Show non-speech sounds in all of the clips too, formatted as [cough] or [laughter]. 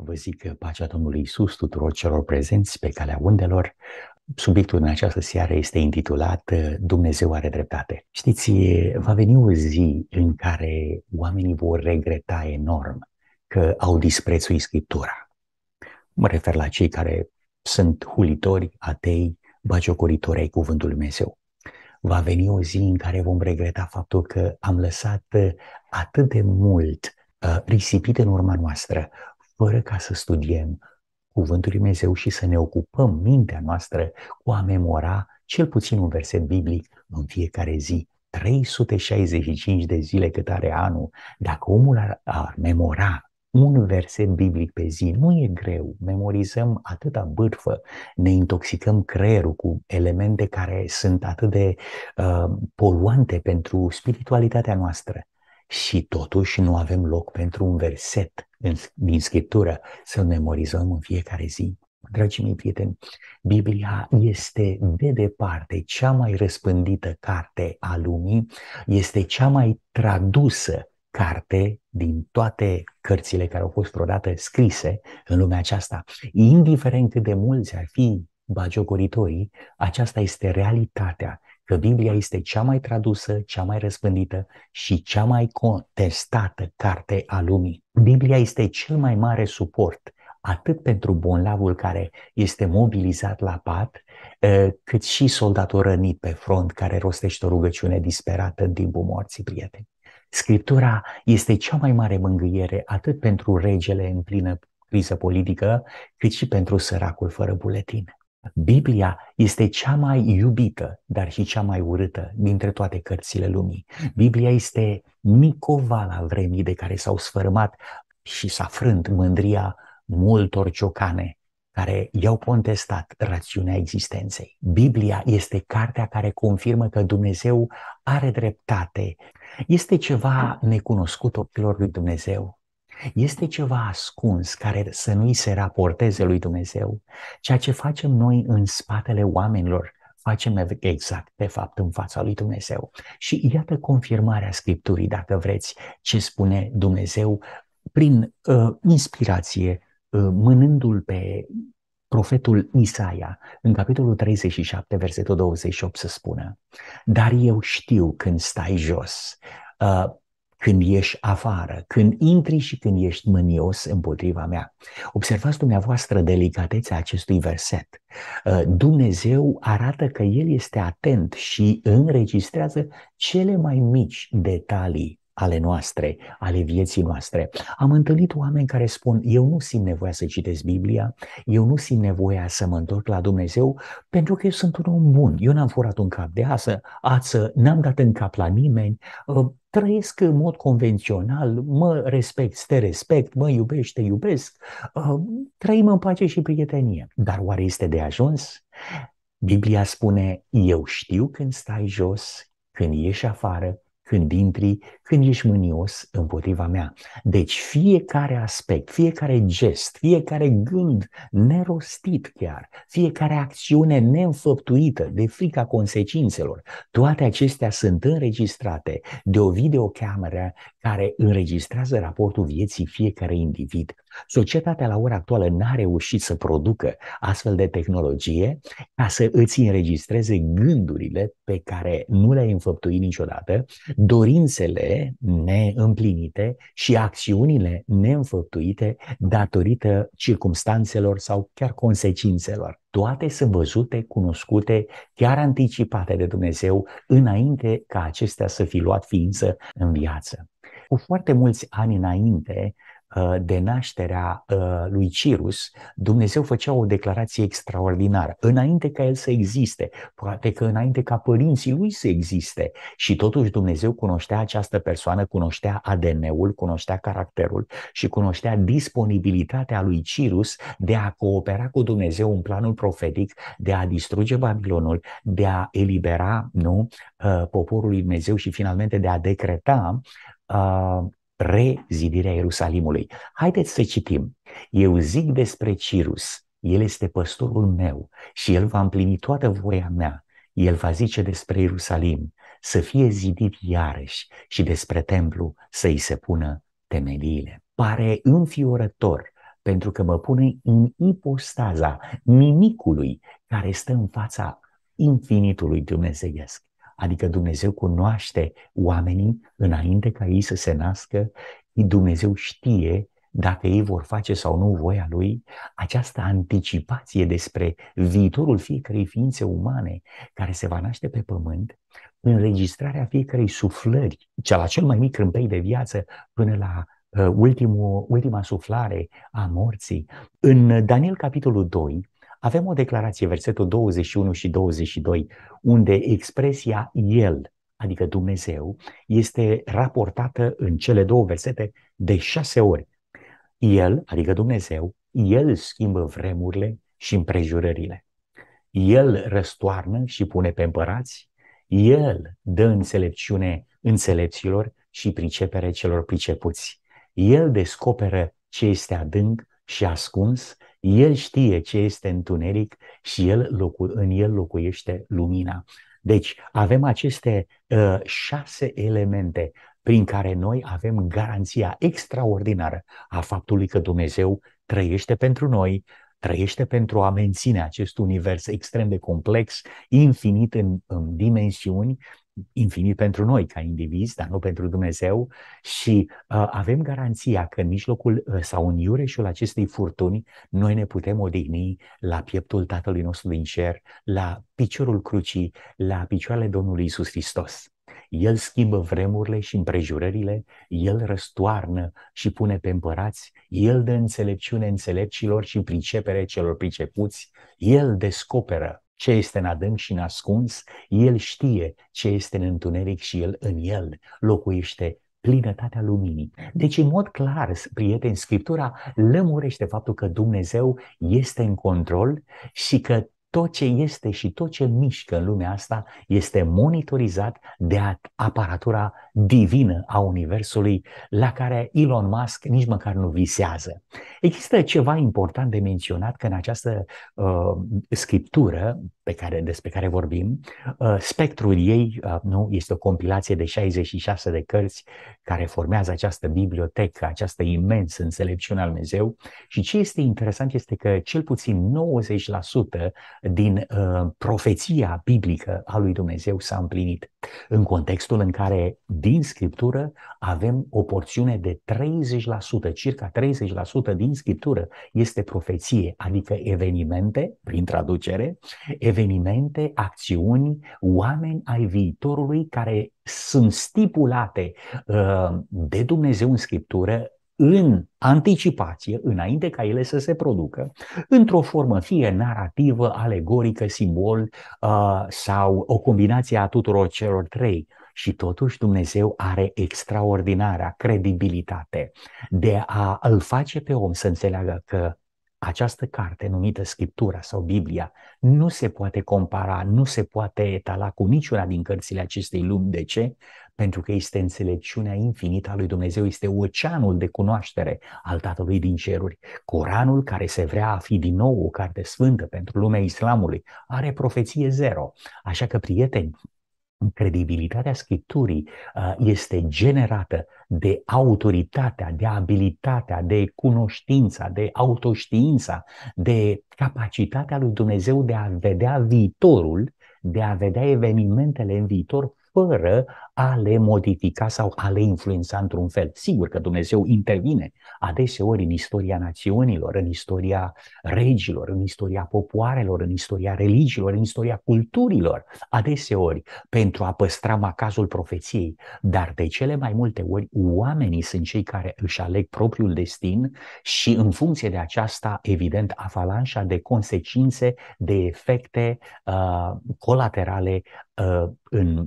Vă zic pacea Domnului Isus tuturor celor prezenți pe calea undelor. Subiectul în această seară este intitulat ă, Dumnezeu are dreptate. Știți, va veni o zi în care oamenii vor regreta enorm că au disprețuit Scriptura. Mă refer la cei care sunt hulitori, atei, baciocoritori ai cuvântului Dumnezeu. Va veni o zi în care vom regreta faptul că am lăsat ă, atât de mult ă, risipit în urma noastră fără ca să studiem Cuvântul Lui Dumnezeu și să ne ocupăm mintea noastră cu a memora cel puțin un verset biblic în fiecare zi. 365 de zile cât are anul, dacă omul ar, ar memora un verset biblic pe zi, nu e greu, memorizăm atâta bârfă, ne intoxicăm creierul cu elemente care sunt atât de uh, poluante pentru spiritualitatea noastră. Și totuși nu avem loc pentru un verset din Scriptură să-l memorizăm în fiecare zi. Dragii mei prieteni, Biblia este de departe cea mai răspândită carte a lumii, este cea mai tradusă carte din toate cărțile care au fost vreodată scrise în lumea aceasta. Indiferent cât de mulți ar fi bagiocoritorii, aceasta este realitatea că Biblia este cea mai tradusă, cea mai răspândită și cea mai contestată carte a lumii. Biblia este cel mai mare suport atât pentru bolnavul care este mobilizat la pat, ă, cât și soldatul rănit pe front care rostește o rugăciune disperată în timpul morții, prieteni. Scriptura este cea mai mare mângâiere atât pentru regele în plină criză politică, cât și pentru săracul fără buletine. Biblia este cea mai iubită, dar și cea mai urâtă dintre toate cărțile lumii. Biblia este nicovala vremii de care s-au sfărâmat și s-a frânt mândria multor ciocane care i-au contestat rațiunea existenței. Biblia este cartea care confirmă că Dumnezeu are dreptate. Este ceva necunoscut ochilor lui Dumnezeu. Este ceva ascuns care să nu-i se raporteze lui Dumnezeu. Ceea ce facem noi în spatele oamenilor, facem exact, de fapt, în fața lui Dumnezeu. Și iată confirmarea Scripturii, dacă vreți, ce spune Dumnezeu prin uh, inspirație, uh, mânându-l pe profetul Isaia, în capitolul 37, versetul 28, să spună, Dar eu știu când stai jos, uh, când ești afară, când intri și când ești mânios împotriva mea. Observați dumneavoastră delicatețea acestui verset. Uh, Dumnezeu arată că El este atent și înregistrează cele mai mici detalii ale noastre, ale vieții noastre. Am întâlnit oameni care spun, eu nu simt nevoia să citesc Biblia, eu nu simt nevoia să mă întorc la Dumnezeu, pentru că eu sunt un om bun, eu n-am furat un cap de asă, ață, n-am dat în cap la nimeni, uh, trăiesc în mod convențional, mă respect, te respect, mă iubești, te iubesc, uh, trăim în pace și prietenie. Dar oare este de ajuns? Biblia spune, eu știu când stai jos, când ieși afară când intri, când ești mânios împotriva mea. Deci fiecare aspect, fiecare gest, fiecare gând nerostit chiar, fiecare acțiune neînfăptuită de frica consecințelor, toate acestea sunt înregistrate de o videocameră care înregistrează raportul vieții fiecare individ Societatea la ora actuală n-a reușit să producă astfel de tehnologie ca să îți înregistreze gândurile pe care nu le-ai înfăptuit niciodată, dorințele neîmplinite și acțiunile neînfăptuite datorită circumstanțelor sau chiar consecințelor. Toate sunt văzute, cunoscute, chiar anticipate de Dumnezeu înainte ca acestea să fi luat ființă în viață. Cu foarte mulți ani înainte, Uh, de nașterea uh, lui Cirus, Dumnezeu făcea o declarație extraordinară. Înainte ca el să existe, poate că înainte ca părinții lui să existe. Și totuși Dumnezeu cunoștea această persoană, cunoștea ADN-ul, cunoștea caracterul și cunoștea disponibilitatea lui Cirus de a coopera cu Dumnezeu în planul profetic, de a distruge Babilonul, de a elibera nu, uh, poporul lui Dumnezeu și finalmente de a decreta rezidirea Ierusalimului. Haideți să citim. Eu zic despre Cirus, el este păstorul meu și el va împlini toată voia mea. El va zice despre Ierusalim să fie zidit iarăși și despre templu să-i se pună temeliile. Pare înfiorător pentru că mă pune în ipostaza nimicului care stă în fața infinitului dumnezeiesc. Adică Dumnezeu cunoaște oamenii înainte ca ei să se nască, Dumnezeu știe dacă ei vor face sau nu voia lui, această anticipație despre viitorul fiecărei ființe umane care se va naște pe pământ, înregistrarea fiecărei suflări, cea la cel mai mic râmpei de viață până la uh, ultimul, ultima suflare a morții. În Daniel capitolul 2, avem o declarație, versetul 21 și 22, unde expresia El, adică Dumnezeu, este raportată în cele două versete de șase ori. El, adică Dumnezeu, El schimbă vremurile și împrejurările. El răstoarnă și pune pe împărați, El dă înțelepciune înțelepților și pricepere celor pricepuți. El descoperă ce este adânc și ascuns el știe ce este întuneric și el locu- în el locuiește lumina. Deci avem aceste uh, șase elemente prin care noi avem garanția extraordinară a faptului că Dumnezeu trăiește pentru noi, trăiește pentru a menține acest univers extrem de complex, infinit în, în dimensiuni, infinit pentru noi ca indivizi, dar nu pentru Dumnezeu și uh, avem garanția că în mijlocul uh, sau în iureșul acestei furtuni noi ne putem odihni la pieptul Tatălui nostru din cer, la piciorul crucii, la picioarele Domnului Isus Hristos. El schimbă vremurile și împrejurările, El răstoarnă și pune pe împărați, El dă înțelepciune înțelepcilor și pricepere celor pricepuți, El descoperă ce este în adânc și în ascuns, El știe ce este în întuneric și El în El locuiește plinătatea luminii. Deci, în mod clar, prieteni, Scriptura lămurește faptul că Dumnezeu este în control și că tot ce este și tot ce mișcă în lumea asta este monitorizat de aparatura divină a Universului la care Elon Musk nici măcar nu visează. Există ceva important de menționat că în această uh, scriptură pe care, despre care vorbim, uh, spectrul ei uh, nu, este o compilație de 66 de cărți care formează această bibliotecă, această imensă înțelepciune al Dumnezeu. Și ce este interesant este că cel puțin 90% din uh, profeția biblică a lui Dumnezeu s-a împlinit în contextul în care din Scriptură avem o porțiune de 30%, circa 30% din Scriptură este profeție, adică evenimente, prin traducere, evenimente evenimente, acțiuni, oameni ai viitorului care sunt stipulate uh, de Dumnezeu în Scriptură în anticipație, înainte ca ele să se producă, într-o formă fie narrativă, alegorică, simbol uh, sau o combinație a tuturor celor trei. Și totuși Dumnezeu are extraordinara credibilitate de a îl face pe om să înțeleagă că această carte numită Scriptura sau Biblia nu se poate compara, nu se poate etala cu niciuna din cărțile acestei lumi. De ce? Pentru că este înțelepciunea infinită a lui Dumnezeu, este oceanul de cunoaștere al Tatălui din ceruri. Coranul, care se vrea a fi din nou o carte sfântă pentru lumea islamului, are profeție zero. Așa că, prieteni, credibilitatea Scripturii este generată de autoritatea, de abilitatea, de cunoștința, de autoștiința, de capacitatea lui Dumnezeu de a vedea viitorul, de a vedea evenimentele în viitor fără a le modifica sau a le influența într-un fel. Sigur că Dumnezeu intervine adeseori în istoria națiunilor, în istoria regilor, în istoria popoarelor, în istoria religiilor, în istoria culturilor, adeseori pentru a păstra macazul profeției. Dar de cele mai multe ori oamenii sunt cei care își aleg propriul destin și în funcție de aceasta, evident, avalanșa de consecințe, de efecte uh, colaterale uh, în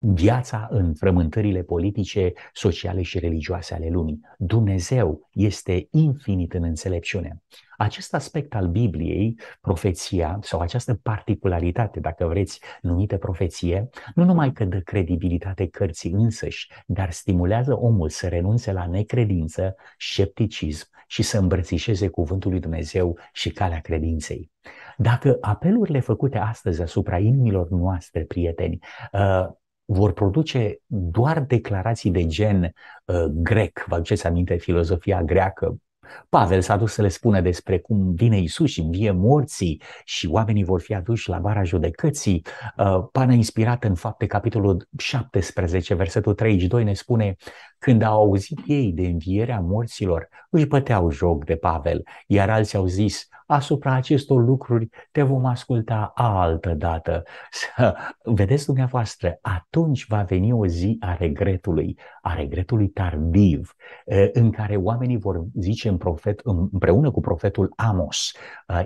viața în frământările politice, sociale și religioase ale lumii. Dumnezeu este infinit în înțelepciune. Acest aspect al Bibliei, profeția sau această particularitate, dacă vreți, numită profeție, nu numai că dă credibilitate cărții însăși, dar stimulează omul să renunțe la necredință, scepticism și să îmbrățișeze cuvântul lui Dumnezeu și calea credinței. Dacă apelurile făcute astăzi asupra inimilor noastre, prieteni, uh, vor produce doar declarații de gen uh, grec. Vă aduceți aminte filozofia greacă? Pavel s-a dus să le spună despre cum vine Isus și învie morții și oamenii vor fi aduși la vara judecății. Uh, Pana inspirată în fapte, capitolul 17, versetul 32 ne spune când au auzit ei de învierea morților, își băteau joc de Pavel, iar alții au zis, asupra acestor lucruri te vom asculta altă dată. [laughs] vedeți dumneavoastră, atunci va veni o zi a regretului, a regretului tardiv, în care oamenii vor zice în profet, împreună cu profetul Amos,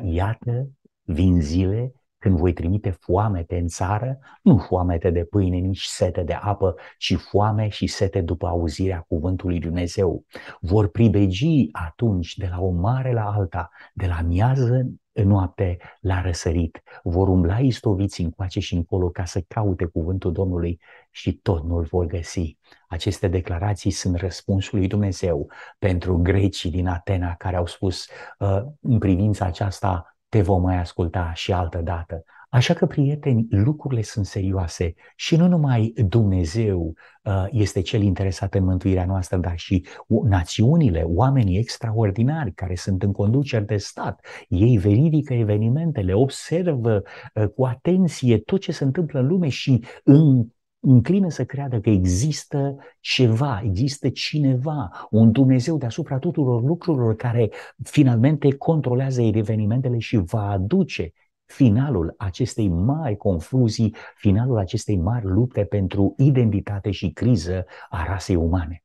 iată, vin zile când voi trimite foamete în țară, nu foamete de pâine, nici sete de apă, ci foame și sete după auzirea cuvântului Dumnezeu. Vor pribegi atunci de la o mare la alta, de la miază în noapte la răsărit, vor umbla istoviți încoace și încolo ca să caute cuvântul Domnului și tot nu-l vor găsi. Aceste declarații sunt răspunsul lui Dumnezeu pentru grecii din Atena care au spus uh, în privința aceasta te vom mai asculta și altă dată. Așa că, prieteni, lucrurile sunt serioase și nu numai Dumnezeu uh, este cel interesat în mântuirea noastră, dar și națiunile, oamenii extraordinari care sunt în conduceri de stat. Ei verifică evenimentele, observă uh, cu atenție tot ce se întâmplă în lume și în încline să creadă că există ceva, există cineva, un Dumnezeu deasupra tuturor lucrurilor care finalmente controlează evenimentele și va aduce finalul acestei mari confuzii, finalul acestei mari lupte pentru identitate și criză a rasei umane.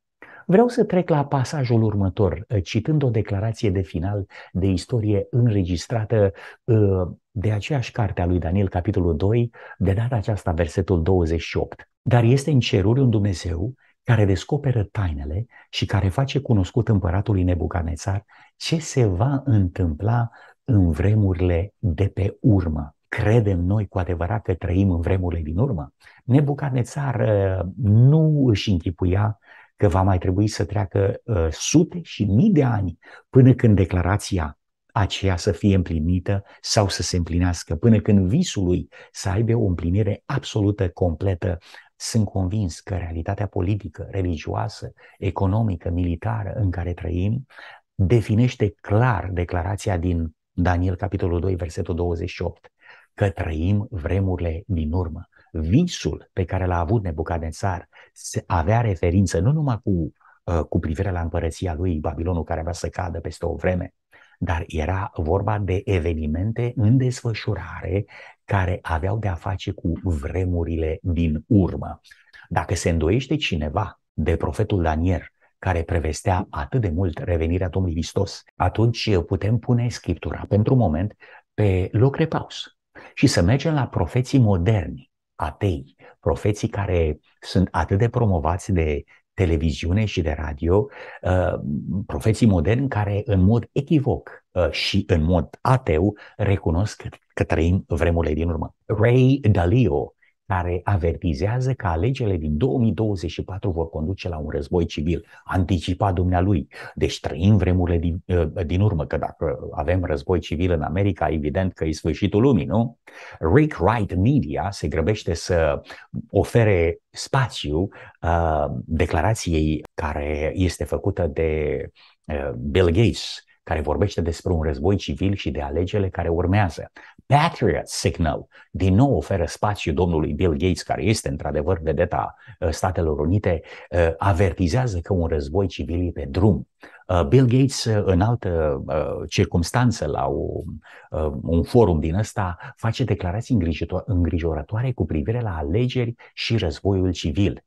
Vreau să trec la pasajul următor, ă, citând o declarație de final de istorie înregistrată ă, de aceeași carte a lui Daniel, capitolul 2, de data aceasta versetul 28. Dar este în ceruri un Dumnezeu care descoperă tainele și care face cunoscut împăratului Nebucanețar ce se va întâmpla în vremurile de pe urmă. Credem noi cu adevărat că trăim în vremurile din urmă? Nebucanețar ă, nu își închipuia că va mai trebui să treacă uh, sute și mii de ani până când declarația aceea să fie împlinită sau să se împlinească, până când visul lui să aibă o împlinire absolută, completă. Sunt convins că realitatea politică, religioasă, economică, militară în care trăim definește clar declarația din Daniel capitolul 2, versetul 28, că trăim vremurile din urmă visul pe care l-a avut Nebucadențar avea referință nu numai cu, uh, cu privire la împărăția lui Babilonul care avea să cadă peste o vreme, dar era vorba de evenimente în desfășurare care aveau de a face cu vremurile din urmă. Dacă se îndoiește cineva de profetul Daniel, care prevestea atât de mult revenirea Domnului Hristos, atunci putem pune Scriptura pentru moment pe loc repaus și să mergem la profeții moderni atei, profeții care sunt atât de promovați de televiziune și de radio, uh, profeții moderni care în mod echivoc uh, și în mod ateu recunosc că trăim vremurile din urmă. Ray Dalio, care avertizează că alegerile din 2024 vor conduce la un război civil. Anticipa dumnealui. Deci trăim vremurile din, uh, din urmă, că dacă avem război civil în America, evident că e sfârșitul lumii, nu? Rick Wright Media se grăbește să ofere spațiu uh, declarației care este făcută de uh, Bill Gates, care vorbește despre un război civil și de alegerile care urmează. Patriot Signal din nou oferă spațiu domnului Bill Gates, care este într-adevăr vedeta uh, Statelor Unite, uh, avertizează că un război civil e pe drum. Uh, Bill Gates, în altă circunstanță, la o, un forum din ăsta, face declarații îngrijorătoare cu privire la alegeri și războiul civil.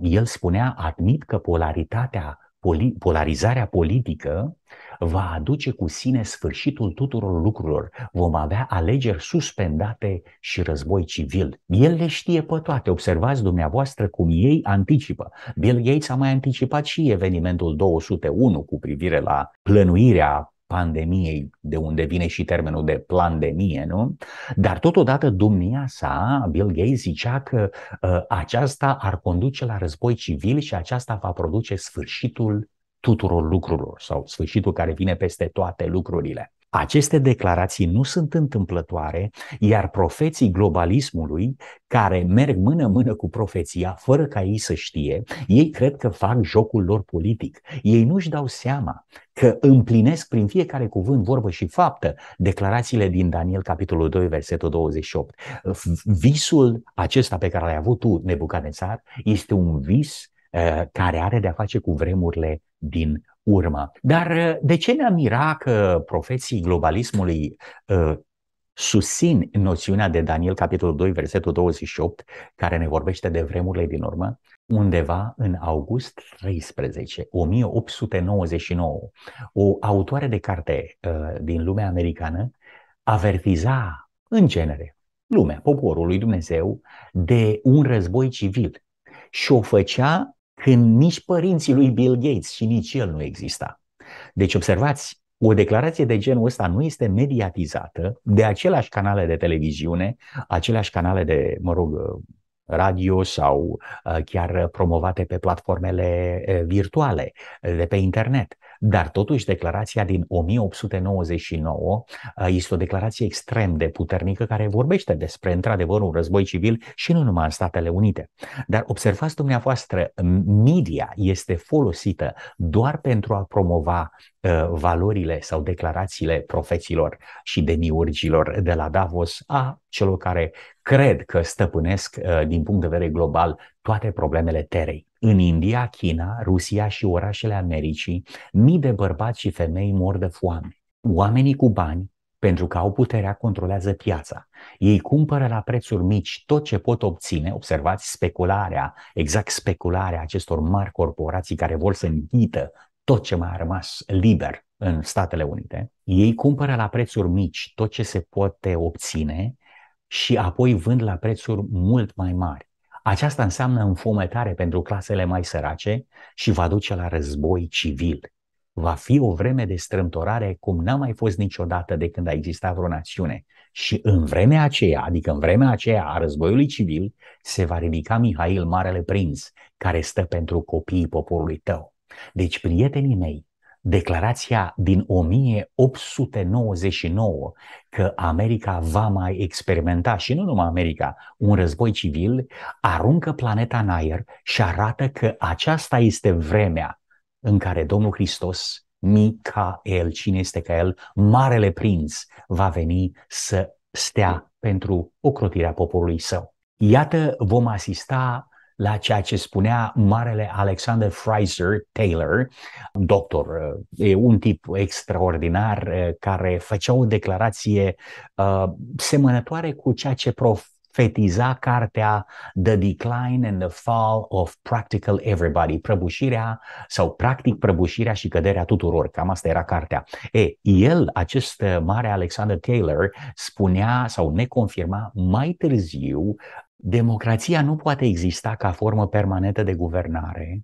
El spunea, admit că polaritatea poli- polarizarea politică va aduce cu sine sfârșitul tuturor lucrurilor. Vom avea alegeri suspendate și război civil. El le știe pe toate. Observați dumneavoastră cum ei anticipă. Bill Gates a mai anticipat și evenimentul 201 cu privire la plănuirea pandemiei, de unde vine și termenul de pandemie, nu? Dar totodată domnia sa, Bill Gates, zicea că uh, aceasta ar conduce la război civil și aceasta va produce sfârșitul tuturor lucrurilor sau sfârșitul care vine peste toate lucrurile. Aceste declarații nu sunt întâmplătoare, iar profeții globalismului, care merg mână-mână cu profeția, fără ca ei să știe, ei cred că fac jocul lor politic. Ei nu-și dau seama că împlinesc prin fiecare cuvânt, vorbă și faptă declarațiile din Daniel, capitolul 2, versetul 28. Visul acesta pe care l-ai avut tu, Nebucanețar, este un vis eh, care are de-a face cu vremurile din urmă. Dar uh, de ce ne-am mira că profeții globalismului uh, susțin noțiunea de Daniel, capitolul 2, versetul 28, care ne vorbește de vremurile din urmă, undeva în august 13, 1899, o autoare de carte uh, din lumea americană avertiza în genere lumea, poporul lui Dumnezeu, de un război civil și o făcea când nici părinții lui Bill Gates și nici el nu exista. Deci observați, o declarație de genul ăsta nu este mediatizată de aceleași canale de televiziune, aceleași canale de, mă rog, uh, radio sau uh, chiar promovate pe platformele uh, virtuale de pe internet. Dar totuși declarația din 1899 uh, este o declarație extrem de puternică care vorbește despre într-adevăr un război civil și nu numai în Statele Unite. Dar observați dumneavoastră, media este folosită doar pentru a promova uh, valorile sau declarațiile profeților și demiurgilor de la Davos a celor care cred că stăpânesc uh, din punct de vedere global toate problemele terei. În India, China, Rusia și orașele Americii, mii de bărbați și femei mor de foame. Oamenii cu bani, pentru că au puterea, controlează piața. Ei cumpără la prețuri mici tot ce pot obține, observați specularea, exact specularea acestor mari corporații care vor să înghită tot ce mai a rămas liber în Statele Unite. Ei cumpără la prețuri mici tot ce se poate obține și apoi vând la prețuri mult mai mari. Aceasta înseamnă înfometare pentru clasele mai sărace și va duce la război civil. Va fi o vreme de strâmtorare cum n-a mai fost niciodată de când a existat vreo națiune. Și în vremea aceea, adică în vremea aceea a războiului civil, se va ridica Mihail, Marele Prinț, care stă pentru copiii poporului tău. Deci, prietenii mei, declarația din 1899 că America va mai experimenta, și nu numai America, un război civil, aruncă planeta în aer și arată că aceasta este vremea în care Domnul Hristos, Micael, cine este ca el, Marele Prinț, va veni să stea pentru ocrotirea poporului său. Iată, vom asista la ceea ce spunea marele Alexander Fraser Taylor, doctor, e un tip extraordinar care făcea o declarație semănătoare cu ceea ce profetiza cartea The Decline and the Fall of Practical Everybody, prăbușirea sau practic prăbușirea și căderea tuturor, cam asta era cartea. E, el, acest mare Alexander Taylor, spunea sau ne confirma mai târziu Democrația nu poate exista ca formă permanentă de guvernare.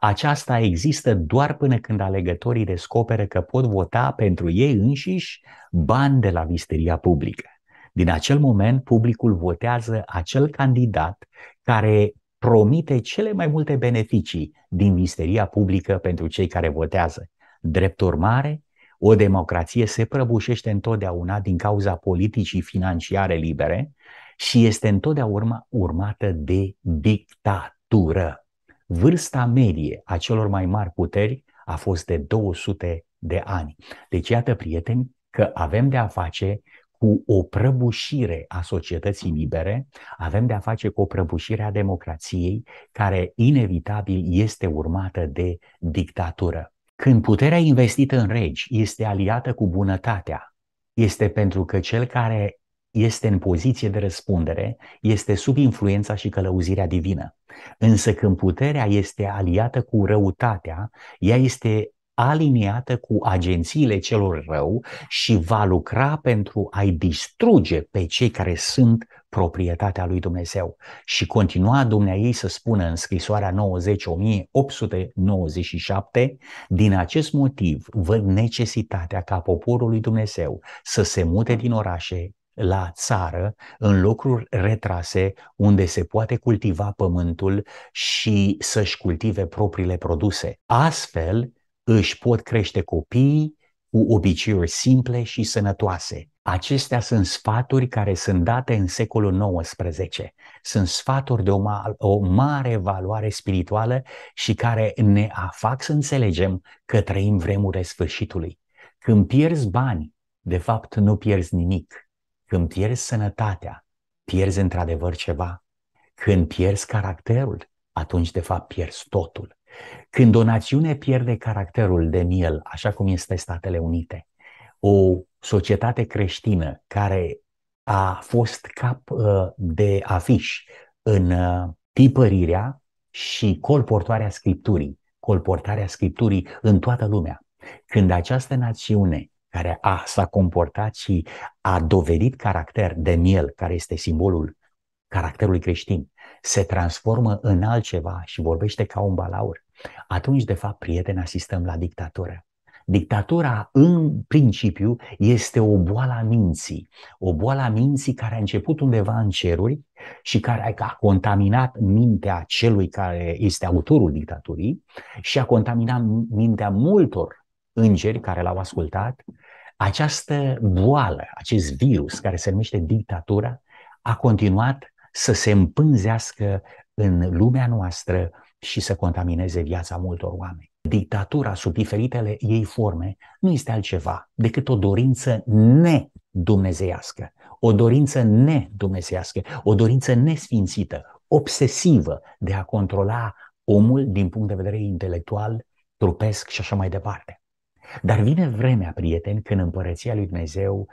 Aceasta există doar până când alegătorii descoperă că pot vota pentru ei înșiși bani de la visteria publică. Din acel moment, publicul votează acel candidat care promite cele mai multe beneficii din visteria publică pentru cei care votează. Drept urmare, o democrație se prăbușește întotdeauna din cauza politicii financiare libere și este întotdeauna urmată de dictatură. Vârsta medie a celor mai mari puteri a fost de 200 de ani. Deci, iată, prieteni, că avem de a face cu o prăbușire a societății libere, avem de a face cu o prăbușire a democrației, care inevitabil este urmată de dictatură. Când puterea investită în regi este aliată cu bunătatea, este pentru că cel care este în poziție de răspundere, este sub influența și călăuzirea divină. Însă când puterea este aliată cu răutatea, ea este aliniată cu agențiile celor rău și va lucra pentru a-i distruge pe cei care sunt proprietatea lui Dumnezeu. Și continua Dumnezeu ei să spună în scrisoarea 90.897 din acest motiv văd necesitatea ca poporul lui Dumnezeu să se mute din orașe la țară, în locuri retrase unde se poate cultiva pământul și să-și cultive propriile produse. Astfel își pot crește copiii cu obiceiuri simple și sănătoase. Acestea sunt sfaturi care sunt date în secolul XIX. Sunt sfaturi de o, ma- o mare valoare spirituală și care ne fac să înțelegem că trăim vremurile sfârșitului. Când pierzi bani, de fapt nu pierzi nimic. Când pierzi sănătatea, pierzi într-adevăr ceva. Când pierzi caracterul, atunci de fapt pierzi totul. Când o națiune pierde caracterul de miel, așa cum este Statele Unite, o societate creștină care a fost cap uh, de afiș în uh, tipărirea și colportarea Scripturii, colportarea Scripturii în toată lumea. Când această națiune care a, s-a comportat și a dovedit caracter de miel, care este simbolul caracterului creștin, se transformă în altceva și vorbește ca un balaur, atunci, de fapt, prieteni, asistăm la dictatură. Dictatura, în principiu, este o boală a minții. O boală a minții care a început undeva în ceruri și care a contaminat mintea celui care este autorul dictaturii și a contaminat mintea multor îngeri care l-au ascultat, această boală, acest virus care se numește dictatura, a continuat să se împânzească în lumea noastră și să contamineze viața multor oameni. Dictatura, sub diferitele ei forme, nu este altceva decât o dorință nedumnezeiască, o dorință nedumnezeiască, o dorință nesfințită, obsesivă de a controla omul din punct de vedere intelectual, trupesc și așa mai departe. Dar vine vremea, prieteni, când împărăția lui Dumnezeu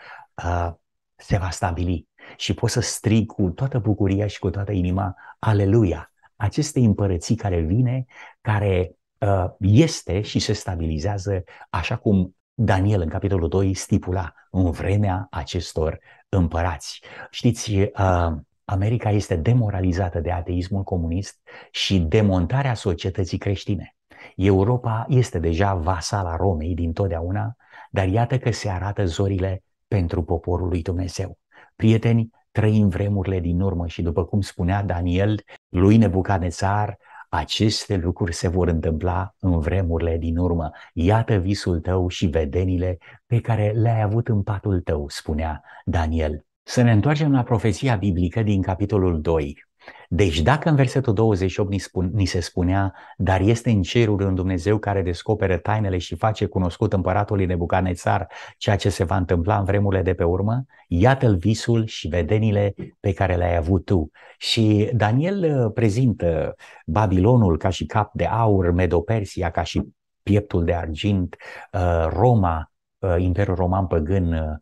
uh, se va stabili și poți să strig cu toată bucuria și cu toată inima, aleluia, aceste împărății care vine, care uh, este și se stabilizează așa cum Daniel în capitolul 2 stipula în vremea acestor împărați. Știți, uh, America este demoralizată de ateismul comunist și demontarea societății creștine. Europa este deja vasala Romei din totdeauna, dar iată că se arată zorile pentru poporul lui Dumnezeu. Prieteni, trăim vremurile din urmă și după cum spunea Daniel lui Nebucanețar, aceste lucruri se vor întâmpla în vremurile din urmă. Iată visul tău și vedenile pe care le-ai avut în patul tău, spunea Daniel. Să ne întoarcem la profeția biblică din capitolul 2. Deci dacă în versetul 28 ni, spun, ni se spunea, dar este în ceruri un Dumnezeu care descoperă tainele și face cunoscut împăratului Nebucanețar ceea ce se va întâmpla în vremurile de pe urmă, iată-l visul și vedenile pe care le-ai avut tu. Și Daniel uh, prezintă Babilonul ca și cap de aur, Medopersia ca și pieptul de argint, uh, Roma, uh, Imperiul Roman păgân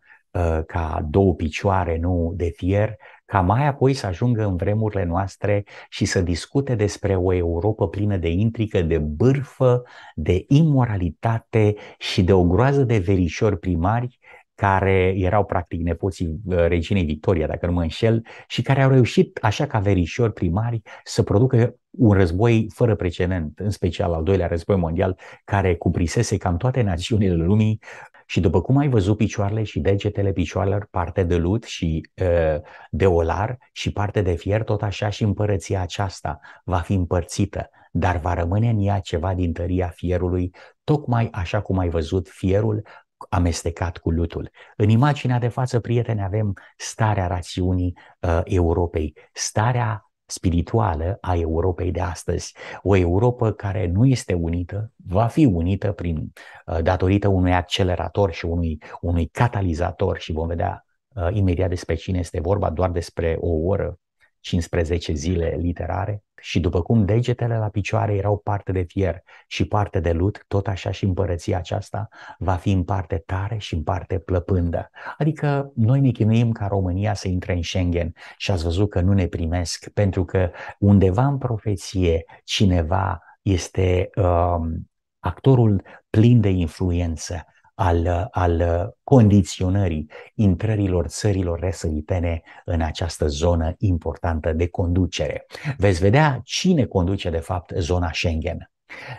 ca două picioare, nu de fier, ca mai apoi să ajungă în vremurile noastre și să discute despre o Europa plină de intrică, de bârfă, de imoralitate și de o groază de verișori primari care erau practic nepoții uh, reginei Victoria, dacă nu mă înșel, și care au reușit, așa ca verișori primari, să producă un război fără precedent, în special al doilea război mondial, care cuprisese cam toate națiunile lumii și după cum ai văzut picioarele și degetele picioarelor, parte de lut și ă, de olar și parte de fier, tot așa și împărăția aceasta va fi împărțită, dar va rămâne în ea ceva din tăria fierului, tocmai așa cum ai văzut fierul amestecat cu lutul. În imaginea de față, prieteni, avem starea rațiunii uh, Europei, starea spirituală a Europei de astăzi. O Europa care nu este unită, va fi unită prin uh, datorită unui accelerator și unui, unui catalizator și vom vedea uh, imediat despre cine este vorba, doar despre o oră 15 zile literare și după cum degetele la picioare erau parte de fier și parte de lut, tot așa și împărăția aceasta va fi în parte tare și în parte plăpândă. Adică noi ne chinuim ca România să intre în Schengen și ați văzut că nu ne primesc pentru că undeva în profeție cineva este um, actorul plin de influență al, al condiționării intrărilor țărilor resăritene în această zonă importantă de conducere. Veți vedea cine conduce de fapt zona Schengen.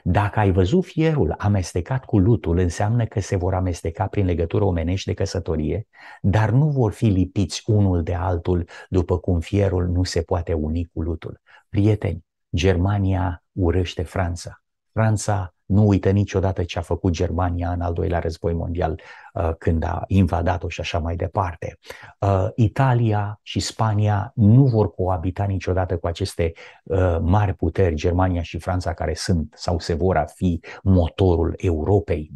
Dacă ai văzut fierul amestecat cu lutul, înseamnă că se vor amesteca prin legătură omenești de căsătorie, dar nu vor fi lipiți unul de altul, după cum fierul nu se poate uni cu lutul. Prieteni, Germania urăște Franța. Franța nu uită niciodată ce a făcut Germania în al doilea război mondial uh, când a invadat-o și așa mai departe. Uh, Italia și Spania nu vor coabita niciodată cu aceste uh, mari puteri, Germania și Franța, care sunt sau se vor a fi motorul Europei,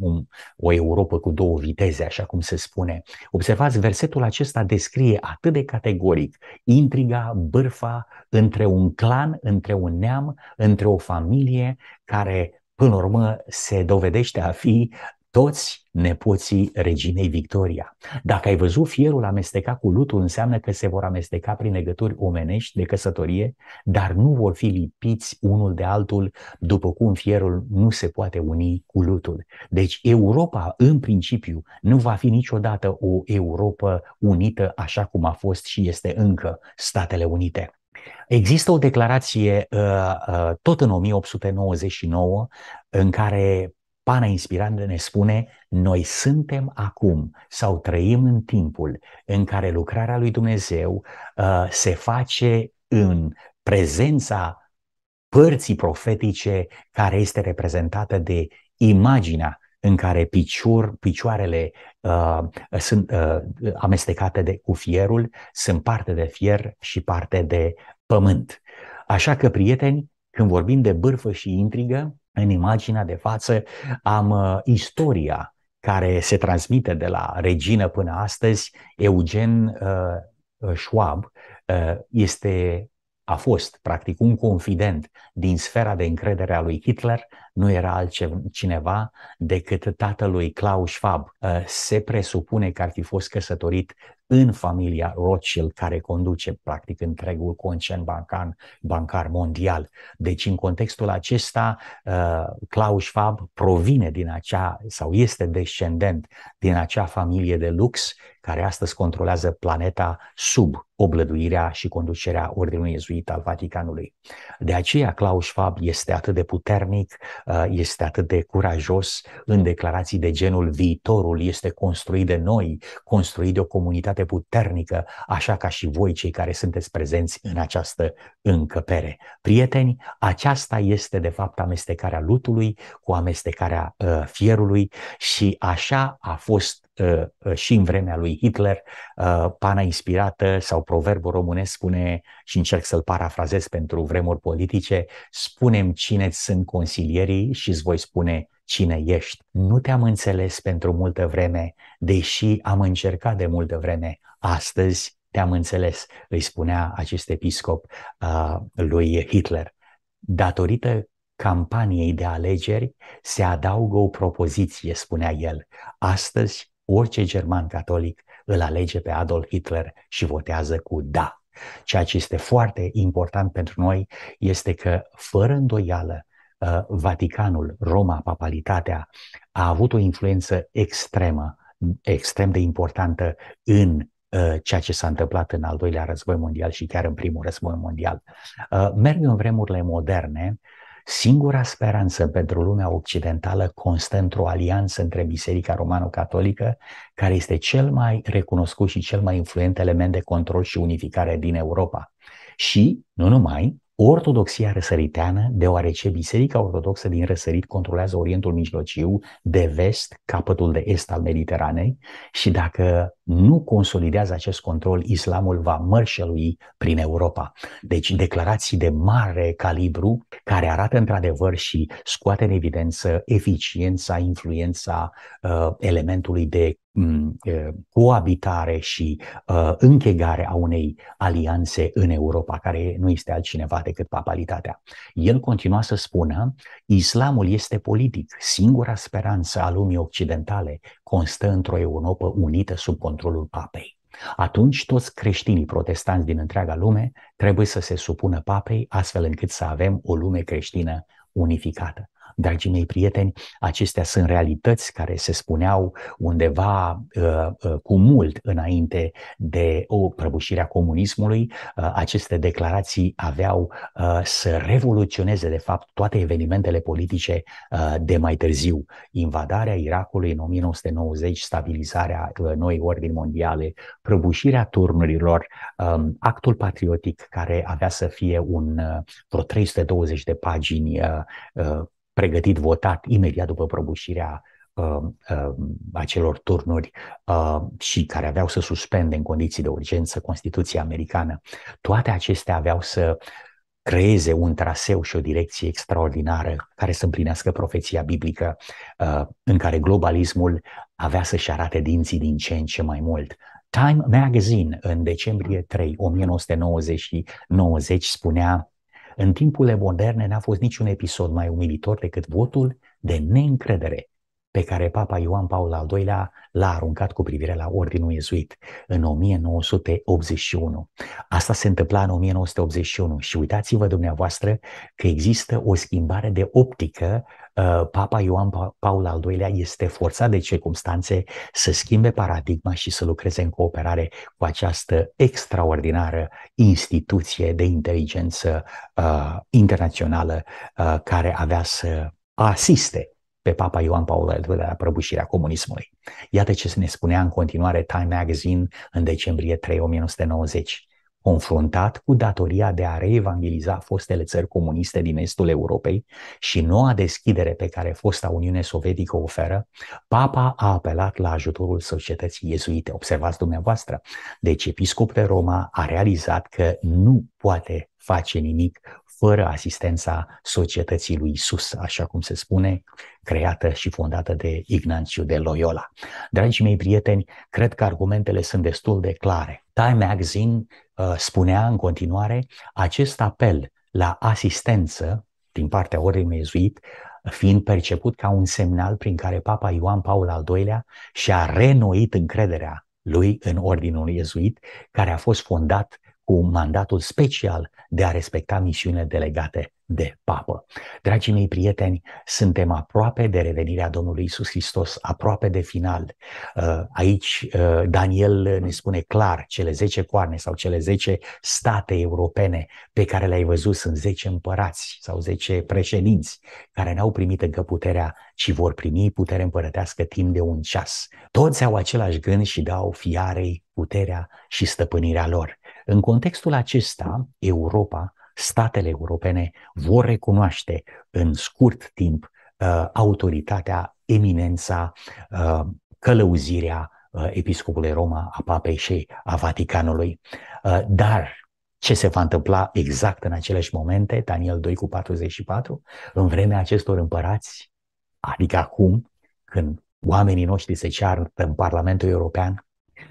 o Europa cu două viteze, așa cum se spune. Observați, versetul acesta descrie atât de categoric intriga, bârfa între un clan, între un neam, între o familie care până la urmă se dovedește a fi toți nepoții reginei Victoria. Dacă ai văzut fierul amestecat cu lutul, înseamnă că se vor amesteca prin legături omenești de căsătorie, dar nu vor fi lipiți unul de altul, după cum fierul nu se poate uni cu lutul. Deci Europa, în principiu, nu va fi niciodată o Europa unită așa cum a fost și este încă Statele Unite. Există o declarație uh, uh, tot în 1899 în care Pana Inspirantă ne spune noi suntem acum sau trăim în timpul în care lucrarea lui Dumnezeu uh, se face în prezența părții profetice care este reprezentată de imaginea în care picior, picioarele uh, sunt uh, amestecate de, cu fierul, sunt parte de fier și parte de pământ. Așa că, prieteni, când vorbim de bârfă și intrigă, în imaginea de față am uh, istoria care se transmite de la regină până astăzi, Eugen uh, Schwab uh, este a fost, practic, un confident din sfera de încredere a lui Hitler, nu era altcineva decât tatălui Klaus Schwab. Uh, se presupune că ar fi fost căsătorit în familia Rothschild, care conduce, practic, întregul concern bancar, bancar mondial. Deci, în contextul acesta, uh, Klaus Schwab provine din acea, sau este descendent din acea familie de lux care astăzi controlează planeta sub oblăduirea și conducerea Ordinului Iezuit al Vaticanului. De aceea Klaus Schwab este atât de puternic, uh, este atât de curajos în declarații de genul viitorul este construit de noi, construit de o comunitate puternică, așa ca și voi cei care sunteți prezenți în această încăpere. Prieteni, aceasta este de fapt amestecarea lutului cu amestecarea uh, fierului și așa a fost Uh, uh, și în vremea lui Hitler, uh, pana inspirată sau proverbul românesc spune, și încerc să-l parafrazez pentru vremuri politice, spunem cine sunt consilierii și îți voi spune cine ești. Nu te-am înțeles pentru multă vreme, deși am încercat de multă vreme. Astăzi te-am înțeles, îi spunea acest episcop uh, lui Hitler. Datorită campaniei de alegeri se adaugă o propoziție, spunea el. Astăzi orice german catolic îl alege pe Adolf Hitler și votează cu da. Ceea ce este foarte important pentru noi este că, fără îndoială, uh, Vaticanul, Roma, papalitatea, a avut o influență extremă, extrem de importantă în uh, ceea ce s-a întâmplat în al doilea război mondial și chiar în primul război mondial. Uh, merg în vremurile moderne Singura speranță pentru lumea occidentală constă într-o alianță între Biserica Romano-Catolică, care este cel mai recunoscut și cel mai influent element de control și unificare din Europa. Și, nu numai, Ortodoxia răsăriteană, deoarece Biserica Ortodoxă din Răsărit controlează Orientul Mijlociu, de vest, capătul de est al Mediteranei, și dacă nu consolidează acest control, islamul va mărșelui prin Europa. Deci declarații de mare calibru care arată într-adevăr și scoate în evidență eficiența, influența uh, elementului de um, uh, coabitare și uh, închegare a unei alianțe în Europa, care nu este altcineva decât papalitatea. El continua să spună, islamul este politic, singura speranță a lumii occidentale constă într-o Europa unită sub control controlul papei. Atunci toți creștinii protestanți din întreaga lume trebuie să se supună papei astfel încât să avem o lume creștină unificată. Dragii mei prieteni, acestea sunt realități care se spuneau undeva uh, uh, cu mult înainte de o a comunismului. Uh, aceste declarații aveau să revoluționeze, de fapt, toate evenimentele politice de mai târziu. Invadarea Irakului în 1990, stabilizarea noii ordini mondiale, prăbușirea turnurilor, um, actul patriotic care avea să fie un vreo 320 de pagini pregătit, votat imediat după prăbușirea uh, uh, acelor turnuri uh, și care aveau să suspende în condiții de urgență Constituția americană. Toate acestea aveau să creeze un traseu și o direcție extraordinară care să împlinească profeția biblică în care globalismul avea să-și arate dinții din ce în ce mai mult. Time Magazine, în decembrie 3, 1990, spunea în timpurile moderne n-a fost niciun episod mai umilitor decât votul de neîncredere pe care Papa Ioan Paul al II-lea l-a aruncat cu privire la Ordinul Iezuit în 1981. Asta se întâmpla în 1981 și uitați-vă dumneavoastră că există o schimbare de optică Uh, Papa Ioan Paul al II-lea este forțat de circumstanțe să schimbe paradigma și să lucreze în cooperare cu această extraordinară instituție de inteligență uh, internațională uh, care avea să asiste pe Papa Ioan Paul al II-lea la prăbușirea comunismului. Iată ce se ne spunea în continuare Time Magazine în decembrie 3, 1990 confruntat cu datoria de a reevangeliza fostele țări comuniste din estul Europei și noua deschidere pe care fosta Uniune Sovietică oferă, papa a apelat la ajutorul societății iezuite. Observați dumneavoastră, deci episcopul de Roma a realizat că nu poate face nimic fără asistența societății lui Isus, așa cum se spune, creată și fondată de Ignatiu de Loyola. Dragii mei prieteni, cred că argumentele sunt destul de clare. Time Magazine uh, spunea în continuare acest apel la asistență din partea ordinului iezuit, fiind perceput ca un semnal prin care Papa Ioan Paul al II-lea și-a renoit încrederea lui în ordinul iezuit, care a fost fondat cu mandatul special de a respecta misiunile delegate de papă. Dragii mei prieteni, suntem aproape de revenirea Domnului Isus Hristos, aproape de final. Uh, aici uh, Daniel ne spune clar, cele 10 coarne sau cele 10 state europene pe care le-ai văzut sunt 10 împărați sau 10 președinți care n-au primit încă puterea, ci vor primi putere împărătească timp de un ceas. Toți au același gând și dau fiarei puterea și stăpânirea lor. În contextul acesta, Europa, statele europene vor recunoaște în scurt timp uh, autoritatea, eminența, uh, călăuzirea uh, episcopului Roma, a papei și a Vaticanului. Dar ce se va întâmpla exact în aceleași momente, Daniel 2 cu 44, în vremea acestor împărați, adică acum, când oamenii noștri se ceartă în Parlamentul European,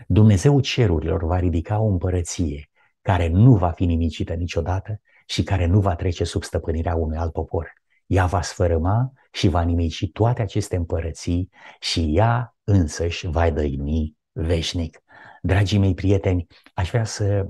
Dumnezeu cerurilor va ridica o împărăție care nu va fi nimicită niciodată și care nu va trece sub stăpânirea unui alt popor. Ea va sfărâma și va nimici toate aceste împărății și ea însăși va dăinui veșnic. Dragii mei prieteni, aș vrea să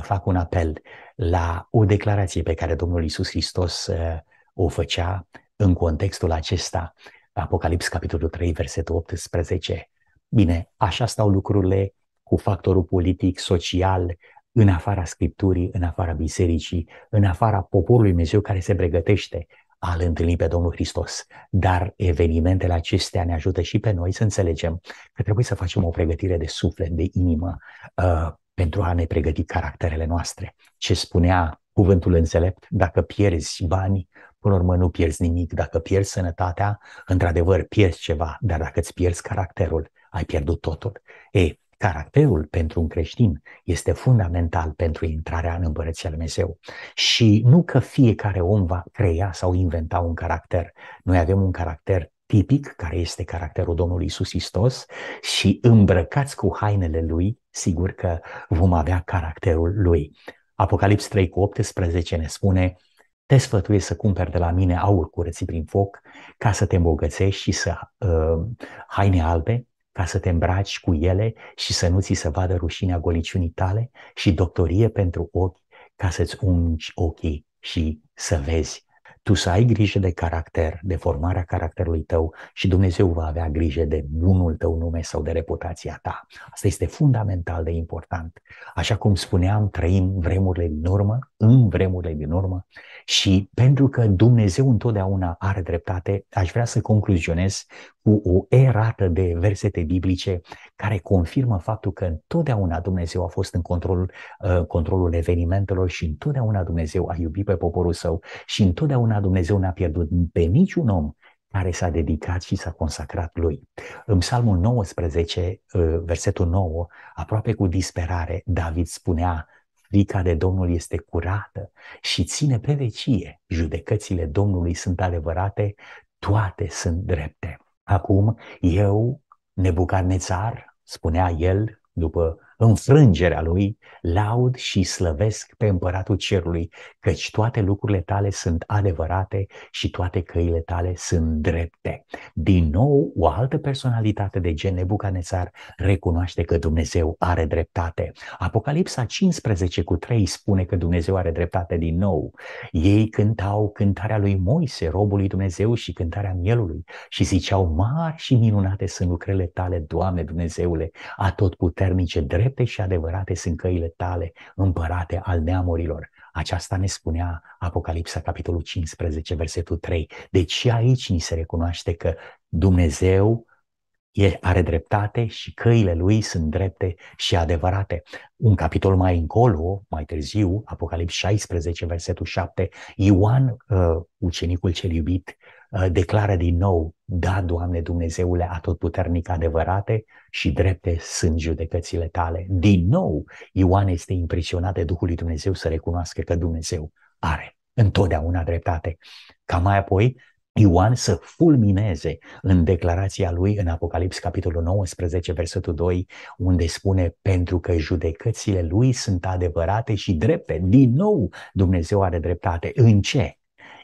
fac un apel la o declarație pe care Domnul Isus Hristos uh, o făcea în contextul acesta. Apocalips, capitolul 3, versetul 18. Bine, așa stau lucrurile cu factorul politic, social, în afara Scripturii, în afara bisericii, în afara poporului Dumnezeu care se pregătește a întâlni pe Domnul Hristos. Dar evenimentele acestea ne ajută și pe noi să înțelegem că trebuie să facem o pregătire de suflet, de inimă, uh, pentru a ne pregăti caracterele noastre. Ce spunea cuvântul înțelept, dacă pierzi bani, până la urmă nu pierzi nimic. Dacă pierzi sănătatea, într-adevăr pierzi ceva, dar dacă îți pierzi caracterul, ai pierdut totul. E caracterul pentru un creștin este fundamental pentru intrarea în Împărăția Lui Dumnezeu. Și nu că fiecare om va crea sau inventa un caracter. Noi avem un caracter tipic, care este caracterul Domnului Isus Hristos și îmbrăcați cu hainele Lui, sigur că vom avea caracterul Lui. Apocalips 3 cu 18 ne spune, te sfătuiesc să cumperi de la mine aur curățit prin foc ca să te îmbogățești și să uh, haine albe ca să te îmbraci cu ele și să nu ți se vadă rușinea goliciunii tale și doctorie pentru ochi ca să-ți ungi ochii și să vezi. Tu să ai grijă de caracter, de formarea caracterului tău și Dumnezeu va avea grijă de bunul tău nume sau de reputația ta. Asta este fundamental de important. Așa cum spuneam, trăim vremurile din urmă în vremurile din urmă și pentru că Dumnezeu întotdeauna are dreptate, aș vrea să concluzionez cu o erată de versete biblice care confirmă faptul că întotdeauna Dumnezeu a fost în control uh, controlul evenimentelor și întotdeauna Dumnezeu a iubit pe poporul său și întotdeauna Dumnezeu n-a pierdut pe niciun om care s-a dedicat și s-a consacrat lui. În Psalmul 19, uh, versetul 9, aproape cu disperare, David spunea frica de Domnul este curată și ține pe vecie. Judecățile Domnului sunt adevărate, toate sunt drepte. Acum, eu, Nebucarnețar, spunea el după înfrângerea lui, laud și slăvesc pe împăratul cerului, căci toate lucrurile tale sunt adevărate și toate căile tale sunt drepte. Din nou, o altă personalitate de gen Nebucanețar recunoaște că Dumnezeu are dreptate. Apocalipsa 15 cu 3 spune că Dumnezeu are dreptate din nou. Ei cântau cântarea lui Moise, robului Dumnezeu și cântarea mielului și ziceau mari și minunate sunt lucrurile tale, Doamne Dumnezeule, atotputernice, drept drepte și adevărate sunt căile tale, împărate al neamurilor. Aceasta ne spunea Apocalipsa, capitolul 15, versetul 3. Deci și aici ni se recunoaște că Dumnezeu are dreptate și căile lui sunt drepte și adevărate. Un capitol mai încolo, mai târziu, Apocalipsa 16, versetul 7, Ioan, uh, ucenicul cel iubit, Uh, declară din nou, da, Doamne Dumnezeule atotputernic adevărate și drepte sunt judecățile tale. Din nou, Ioan este impresionat de Duhul lui Dumnezeu să recunoască că Dumnezeu are întotdeauna dreptate. Ca mai apoi, Ioan să fulmineze în declarația lui în Apocalips, capitolul 19, versetul 2, unde spune, pentru că judecățile lui sunt adevărate și drepte. Din nou, Dumnezeu are dreptate. În ce?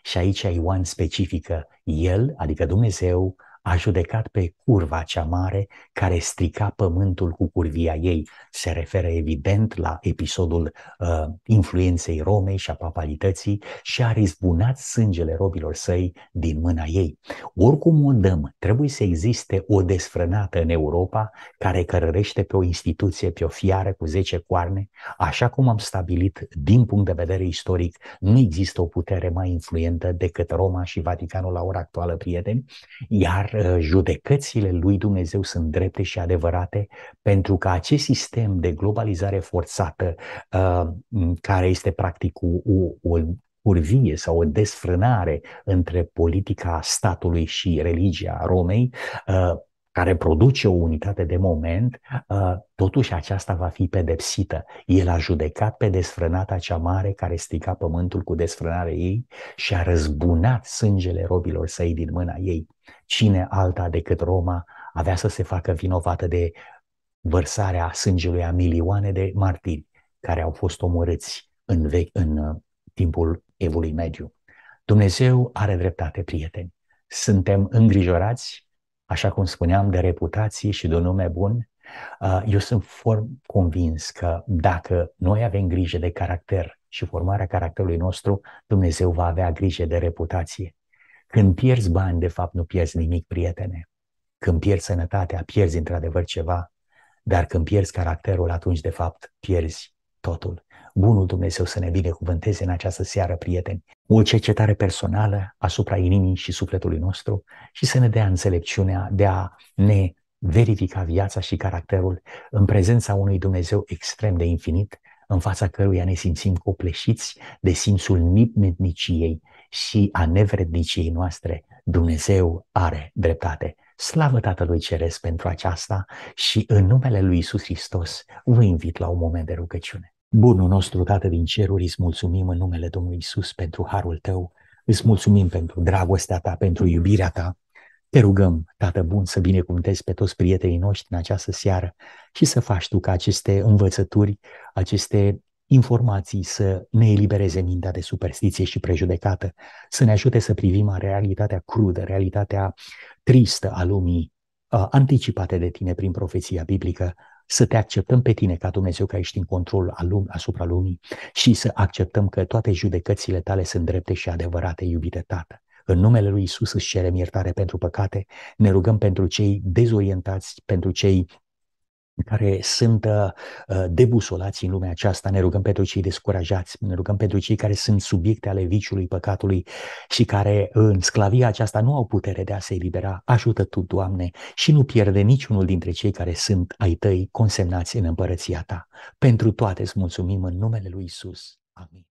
Și aici Ioan specifică, El, adică Dumnezeu, a judecat pe curva cea mare care strica pământul cu curvia ei. Se referă evident la episodul uh, influenței Romei și a papalității și a rizbunat sângele robilor săi din mâna ei. Oricum o dăm, trebuie să existe o desfrânată în Europa care cărărește pe o instituție, pe o fiară cu zece coarne. Așa cum am stabilit din punct de vedere istoric, nu există o putere mai influentă decât Roma și Vaticanul la ora actuală, prieteni, iar Uh, judecățile lui Dumnezeu sunt drepte și adevărate, pentru că acest sistem de globalizare forțată, uh, care este practic o, o, curvie sau o desfrânare între politica statului și religia Romei, uh, care produce o unitate de moment, uh, totuși aceasta va fi pedepsită. El a judecat pe desfrânata cea mare care strica pământul cu desfrânare ei și a răzbunat sângele robilor săi din mâna ei. Cine alta decât Roma avea să se facă vinovată de vărsarea sângelui a milioane de martiri care au fost omorâți în, ve- în uh, timpul evului mediu. Dumnezeu are dreptate, prieteni. Suntem îngrijorați așa cum spuneam, de reputație și de nume bun, uh, eu sunt foarte convins că dacă noi avem grijă de caracter și formarea caracterului nostru, Dumnezeu va avea grijă de reputație. Când pierzi bani, de fapt, nu pierzi nimic, prietene. Când pierzi sănătatea, pierzi într-adevăr ceva, dar când pierzi caracterul, atunci, de fapt, pierzi totul bunul Dumnezeu să ne binecuvânteze în această seară, prieteni, o cercetare personală asupra inimii și sufletului nostru și să ne dea înțelepciunea de a ne verifica viața și caracterul în prezența unui Dumnezeu extrem de infinit, în fața căruia ne simțim copleșiți de simțul nipmetniciei și a nevredniciei noastre. Dumnezeu are dreptate. Slavă Tatălui Ceresc pentru aceasta și în numele Lui Isus Hristos vă invit la un moment de rugăciune. Bunul nostru, Tată din ceruri, îți mulțumim în numele Domnului Isus pentru harul tău, îți mulțumim pentru dragostea ta, pentru iubirea ta. Te rugăm, Tată bun, să binecuvântezi pe toți prietenii noștri în această seară și să faci tu ca aceste învățături, aceste informații să ne elibereze mintea de superstiție și prejudecată, să ne ajute să privim realitatea crudă, realitatea tristă a lumii, anticipate de tine prin profeția biblică, să te acceptăm pe tine ca Dumnezeu care ești în control al lumii, asupra lumii și să acceptăm că toate judecățile tale sunt drepte și adevărate, iubite Tată. În numele lui Isus îți cerem iertare pentru păcate, ne rugăm pentru cei dezorientați, pentru cei care sunt uh, uh, debusolați în lumea aceasta, ne rugăm pentru cei descurajați, ne rugăm pentru cei care sunt subiecte ale viciului, păcatului și care în sclavia aceasta nu au putere de a se elibera. Ajută Tu, Doamne, și nu pierde niciunul dintre cei care sunt ai Tăi consemnați în împărăția Ta. Pentru toate îți mulțumim în numele Lui Isus. Amin.